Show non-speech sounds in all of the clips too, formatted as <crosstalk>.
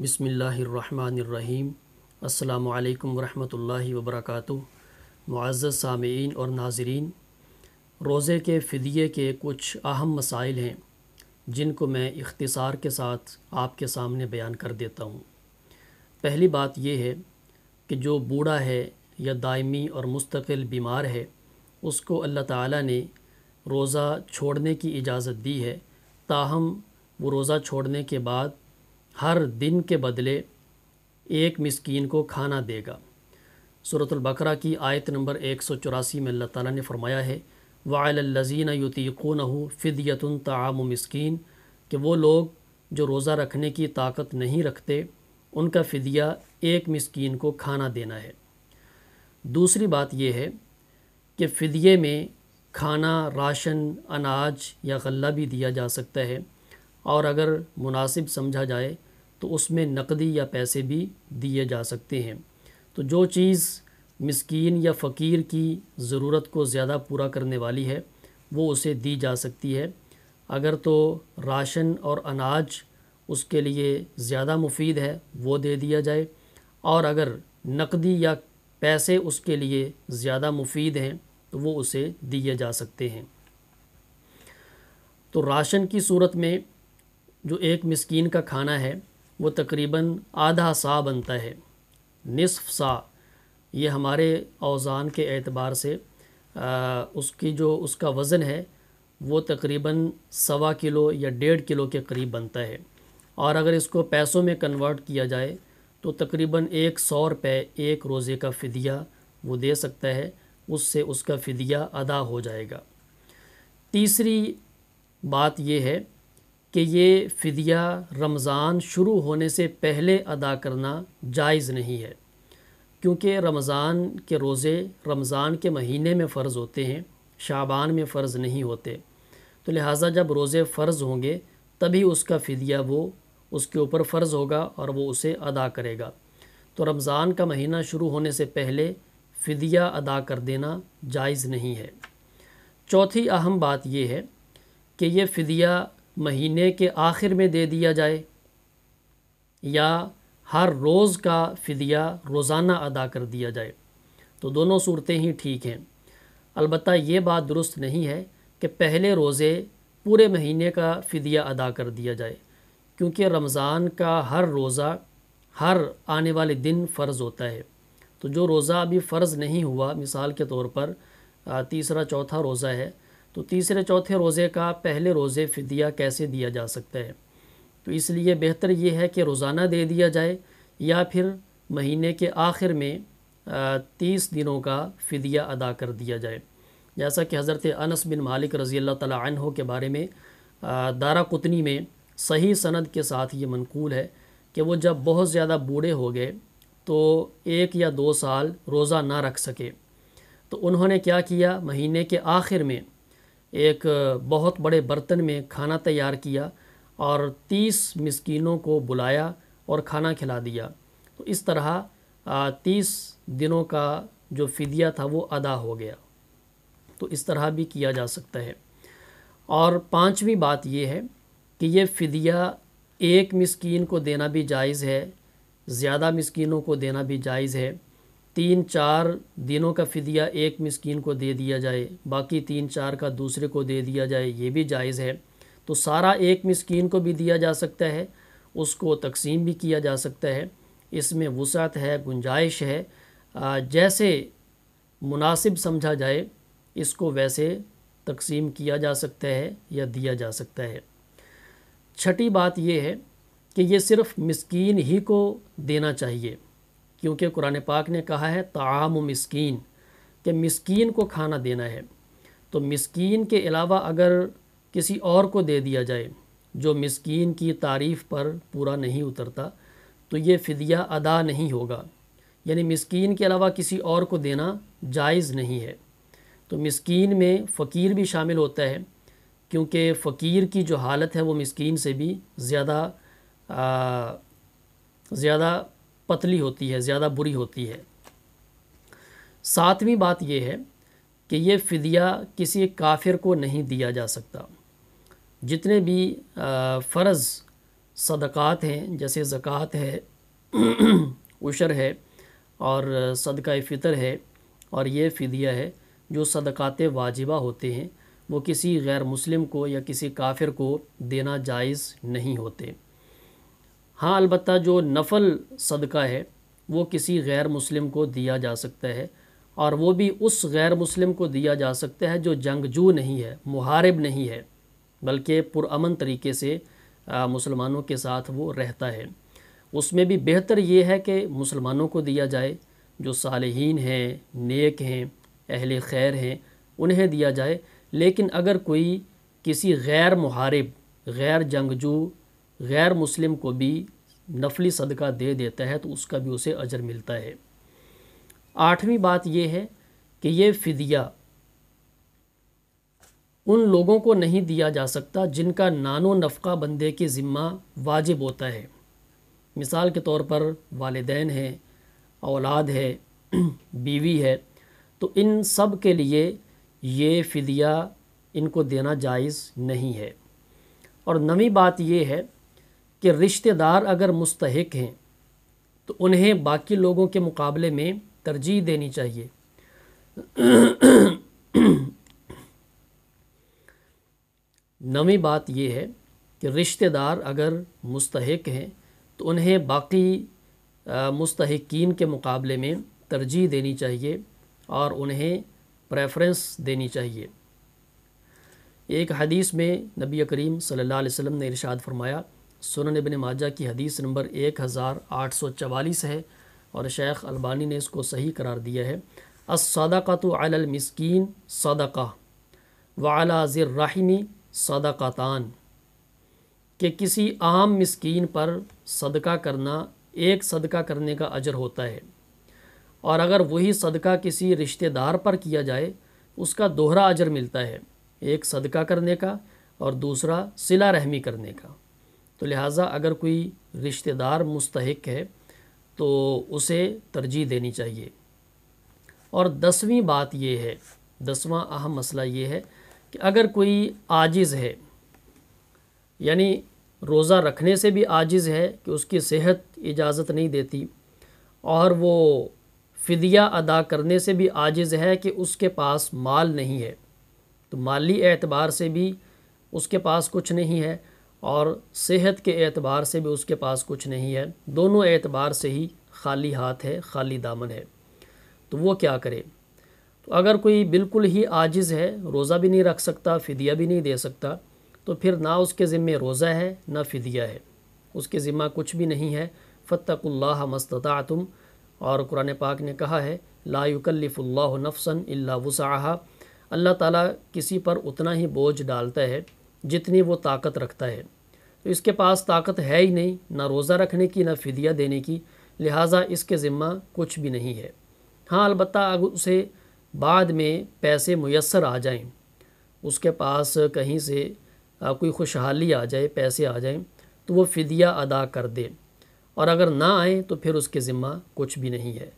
बसमीम् अल्लाम वरहमल वबरक मुआज़ सामीन और नाजरीन रोज़े के फ़िदिये के कुछ अहम मसाइल हैं जिनको मैं इख्तसार के साथ आपके सामने बयान कर देता हूँ पहली बात यह है कि जो बूढ़ा है या दायमी और मुस्तकिल बीमार है उसको अल्लाह ताला ने रोज़ा छोड़ने की इजाज़त दी है ताहम वो रोज़ा छोड़ने के बाद हर दिन के बदले एक मिसकीन को खाना देगा बकरा की आयत नंबर एक सौ चौरासी में अल्लाह ताला ने फरमाया है वालज़ीन नहु फ़िदियतन ताम मस्किन कि वो लोग जो रोज़ा रखने की ताकत नहीं रखते उनका फ़िदिया एक मस्किन को खाना देना है दूसरी बात यह है कि फ़िदिये में खाना राशन अनाज या गल्ला भी दिया जा सकता है और अगर मुनासिब समझा जाए तो उसमें नकदी या पैसे भी दिए जा सकते हैं तो जो चीज़ मिसकीन या फ़कीर की ज़रूरत को ज़्यादा पूरा करने वाली है वो उसे दी जा सकती है अगर तो राशन और अनाज उसके लिए ज़्यादा मुफीद है वो दे दिया जाए और अगर नकदी या पैसे उसके लिए ज़्यादा मुफीद हैं तो वो उसे दिए जा सकते हैं तो राशन की सूरत में जो एक मिसकीन का खाना है वो तकरीबन आधा सा बनता है निसफ सा ये हमारे औज़ान के एतबार से आ, उसकी जो उसका वज़न है वो तकरीबन सवा किलो या डेढ़ किलो के करीब बनता है और अगर इसको पैसों में कन्वर्ट किया जाए तो तकरीबन एक सौ रुपये एक रोज़े का फदिया वो दे सकता है उससे उसका फ़दिया अदा हो जाएगा तीसरी बात यह है कि ये फ़दिया रमज़ान शुरू होने से पहले अदा करना जायज़ नहीं है क्योंकि रमज़ान के रोज़े रमज़ान के महीने में फ़र्ज़ होते हैं शाबान में फ़र्ज़ नहीं होते तो लिहाजा जब रोज़े फ़र्ज़ होंगे तभी उसका फ़दिया वो उसके ऊपर फ़र्ज़ होगा और वो उसे अदा करेगा तो रमज़ान का महीना शुरू होने से पहले फ़दिया अदा कर देना जायज़ नहीं है चौथी अहम बात यह है कि यह फ़दिया महीने के आखिर में दे दिया जाए या हर रोज़ का फ़दिया रोज़ाना अदा कर दिया जाए तो दोनों सूरतें ही ठीक हैं अलबत् ये बात दुरुस्त नहीं है कि पहले रोज़े पूरे महीने का फ़दिया अदा कर दिया जाए क्योंकि रमज़ान का हर रोज़ा हर आने वाले दिन फ़र्ज़ होता है तो जो रोज़ा अभी फ़र्ज़ नहीं हुआ मिसाल के तौर पर तीसरा चौथा रोज़ा है तो तीसरे चौथे रोज़े का पहले रोज़े फ़दिया कैसे दिया जा सकता है तो इसलिए बेहतर ये है कि रोज़ाना दे दिया जाए या फिर महीने के आखिर में तीस दिनों का फ़दिया अदा कर दिया जाए जैसा कि हज़रत अनस बिन मालिक रज़ी अल्लाह तह के बारे में दारा कुतनी में सही सनद के साथ ये मनकूल है कि वो जब बहुत ज़्यादा बूढ़े हो गए तो एक या दो साल रोज़ा ना रख सके तो उन्होंने क्या किया महीने के आखिर में एक बहुत बड़े बर्तन में खाना तैयार किया और तीस मिसकीनों को बुलाया और खाना खिला दिया तो इस तरह तीस दिनों का जो फ़िदिया था वो अदा हो गया तो इस तरह भी किया जा सकता है और पांचवी बात ये है कि ये फ़िदिया एक मिसकीन को देना भी जायज़ है ज़्यादा मिसकीनों को देना भी जायज़ है तीन चार दिनों का फ़िदिया एक मस्किन को दे दिया जाए बाकी तीन चार का दूसरे को दे दिया जाए ये भी जायज़ है तो सारा एक मस्किन को भी दिया जा सकता है उसको तकसीम भी किया जा सकता है इसमें वसात है गुंजाइश है जैसे मुनासिब समझा जाए इसको वैसे तकसीम किया जा सकता है या दिया जा सकता है छठी बात यह है कि ये सिर्फ़ मस्किन ही को देना चाहिए क्योंकि कुरान पाक ने कहा है ताम मस्किन के मस्किन को खाना देना है तो मस्किन के अलावा अगर किसी और को दे दिया जाए जो मस्किन की तारीफ़ पर पूरा नहीं उतरता तो ये फदिया अदा नहीं होगा यानी मस्किन के अलावा किसी और को देना जायज़ नहीं है तो मस्किन में फ़कीर भी शामिल होता है क्योंकि फ़कीर की जो हालत है वो मस्किन से भी ज़्यादा ज़्यादा पतली होती है ज़्यादा बुरी होती है सातवीं बात यह है कि ये फदिया किसी काफिर को नहीं दिया जा सकता जितने भी फ़र्ज़ सदक़ात हैं जैसे ज़क़़त है <clears throat> उशर है और सदका फ़ितर है और ये फदिया है जो सदक़ात वाजिबा होते हैं वो किसी गैर मुस्लिम को या किसी काफिर को देना जायज़ नहीं होते हाँ अलबत् जो नफल सदका है वो किसी गैर मुस्लिम को दिया जा सकता है और वो भी उस गैर मुस्लिम को दिया जा सकता है जो जंगजू नहीं है मुहारब नहीं है बल्कि पुरान तरीके से मुसलमानों के साथ वो रहता है उसमें भी बेहतर ये है कि मुसलमानों को दिया जाए जो सालहीन हैं नेक हैं अहल खैर हैं उन्हें दिया जाए लेकिन अगर कोई किसी गैर मुहारब गैर जंगजू गैर मुस्लिम को भी नफली सदका दे देता है तो उसका भी उसे अजर मिलता है आठवीं बात यह है कि ये फिदिया उन लोगों को नहीं दिया जा सकता जिनका नानो नफ़ा बंदे के ज़िम्मा वाजिब होता है मिसाल के तौर पर वालदेन है औलाद है <clears throat> बीवी है तो इन सब के लिए ये फ़िदिया इनको देना जायज़ नहीं है और नवी बात यह है कि रिश्तेदार अगर मुस्तक हैं तो उन्हें बाकी लोगों के मुकाबले में तरजीह देनी चाहिए नवी बात यह है कि रिश्तेदार अगर मुस्तक हैं तो उन्हें बाकी मुस्तकिन के मुकाबले में तरजीह देनी चाहिए और उन्हें प्रेफरेंस देनी चाहिए एक हदीस में नबी करीम सल्लल्लाहु अलैहि वसल्लम ने इरशाद फरमाया सोना इबन माजा की हदीस नंबर एक हज़ार आठ सौ चवालीस है और शेख अलबानी ने इसको सही करार दिया है असदाकत तो अलमस्किन सदका वाला राहिमी सदाक़ातान कि किसी आम मस्किन पर सदका करना एक सदका करने का अजर होता है और अगर वही सदका किसी रिश्तेदार पर किया जाए उसका दोहरा अजर मिलता है एक सदका करने का और दूसरा सिला रहमी करने का तो लिहाजा अगर कोई रिश्तेदार मुस्तक है तो उसे तरजीह देनी चाहिए और दसवीं बात यह है दसवां अहम मसला ये है कि अगर कोई आजिज़ है यानी रोज़ा रखने से भी आजिज़ है कि उसकी सेहत इजाज़त नहीं देती और वो फ़िदिया अदा करने से भी आजिज़ है कि उसके पास माल नहीं है तो माली एतबार से भी उसके पास कुछ नहीं है और सेहत के एतबार से भी उसके पास कुछ नहीं है दोनों एतबार से ही खाली हाथ है खाली दामन है तो वो क्या करे तो अगर कोई बिल्कुल ही आजिज़ है रोज़ा भी नहीं रख सकता फ़िदिया भी नहीं दे सकता तो फिर ना उसके ज़िम्मे रोज़ा है ना फ़िदिया है उसके ज़िम्मा कुछ भी नहीं है फ़तकुल्ला तुम और कुरान पाक ने कहा है ला नफसन अल्ला वसाहा अल्लाह ताला किसी पर उतना ही बोझ डालता है जितनी वो ताकत रखता है तो इसके पास ताकत है ही नहीं ना रोज़ा रखने की ना फिदिया देने की लिहाजा इसके ज़िम्मा कुछ भी नहीं है हाँ अलबत् अगर उसे बाद में पैसे मैसर आ जाएं उसके पास कहीं से कोई खुशहाली आ जाए पैसे आ जाएं तो वो फ़िदिया अदा कर दे और अगर ना आए तो फिर उसके ज़िम्मा कुछ भी नहीं है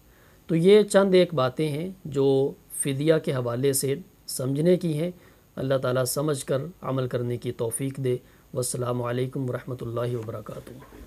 तो ये चंद एक बातें हैं जो फ़िदिया के हवाले से समझने की हैं अल्लाह ताला समझ कर अमल करने की तौफीक दे वसलम वरहमल वर्का